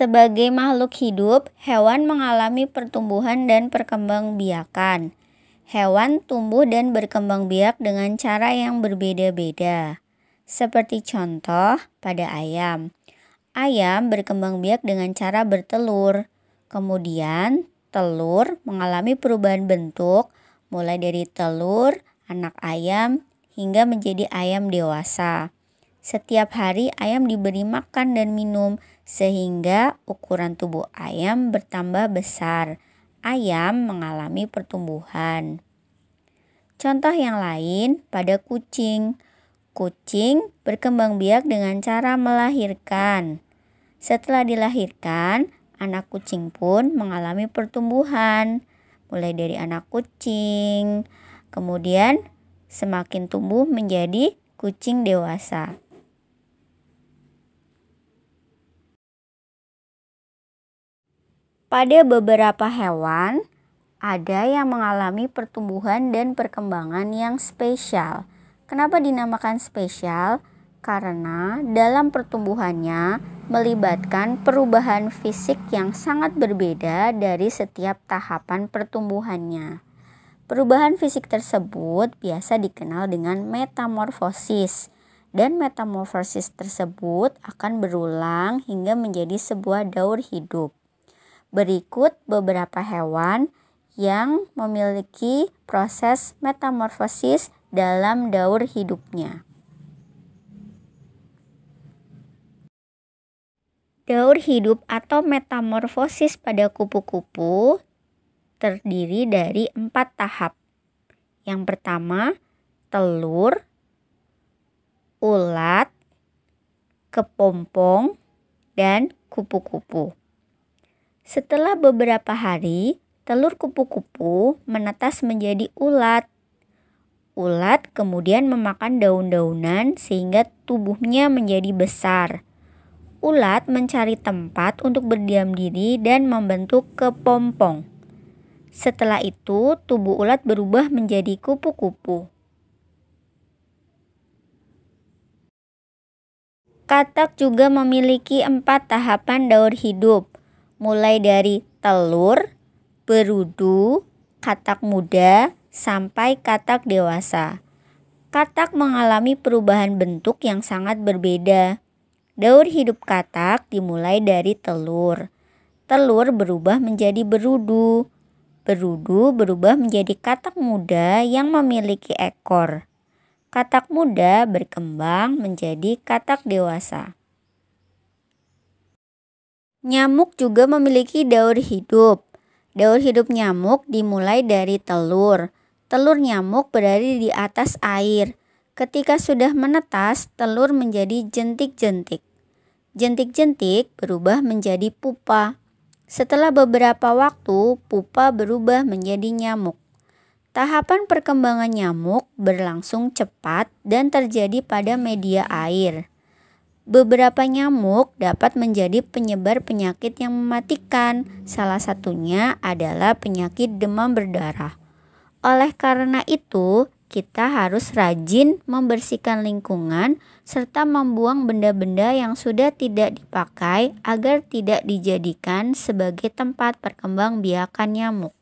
Sebagai makhluk hidup, hewan mengalami pertumbuhan dan perkembangbiakan. Hewan tumbuh dan berkembang biak dengan cara yang berbeda-beda. Seperti contoh pada ayam. Ayam berkembang biak dengan cara bertelur. Kemudian, telur mengalami perubahan bentuk mulai dari telur, anak ayam, hingga menjadi ayam dewasa. Setiap hari ayam diberi makan dan minum sehingga ukuran tubuh ayam bertambah besar. Ayam mengalami pertumbuhan. Contoh yang lain pada kucing. Kucing berkembang biak dengan cara melahirkan. Setelah dilahirkan, anak kucing pun mengalami pertumbuhan, mulai dari anak kucing, kemudian semakin tumbuh menjadi kucing dewasa. Pada beberapa hewan, ada yang mengalami pertumbuhan dan perkembangan yang spesial. Kenapa dinamakan spesial? Karena dalam pertumbuhannya melibatkan perubahan fisik yang sangat berbeda dari setiap tahapan pertumbuhannya. Perubahan fisik tersebut biasa dikenal dengan metamorfosis, dan metamorfosis tersebut akan berulang hingga menjadi sebuah daur hidup. Berikut beberapa hewan yang memiliki proses metamorfosis dalam daur hidupnya. Daur hidup atau metamorfosis pada kupu-kupu terdiri dari empat tahap. Yang pertama, telur, ulat, kepompong, dan kupu-kupu. Setelah beberapa hari, telur kupu-kupu menetas menjadi ulat. Ulat kemudian memakan daun-daunan sehingga tubuhnya menjadi besar. Ulat mencari tempat untuk berdiam diri dan membentuk kepompong. Setelah itu, tubuh ulat berubah menjadi kupu-kupu. Katak juga memiliki empat tahapan daur hidup mulai dari telur, berudu, katak muda, sampai katak dewasa. Katak mengalami perubahan bentuk yang sangat berbeda. Daur hidup katak dimulai dari telur. Telur berubah menjadi berudu. Berudu berubah menjadi katak muda yang memiliki ekor. Katak muda berkembang menjadi katak dewasa. Nyamuk juga memiliki daur hidup. Daur hidup nyamuk dimulai dari telur. Telur nyamuk berada di atas air. Ketika sudah menetas, telur menjadi jentik-jentik. Jentik-jentik berubah menjadi pupa. Setelah beberapa waktu, pupa berubah menjadi nyamuk. Tahapan perkembangan nyamuk berlangsung cepat dan terjadi pada media air. Beberapa nyamuk dapat menjadi penyebar penyakit yang mematikan. Salah satunya adalah penyakit demam berdarah. Oleh karena itu, kita harus rajin membersihkan lingkungan serta membuang benda-benda yang sudah tidak dipakai agar tidak dijadikan sebagai tempat perkembang biakan nyamuk.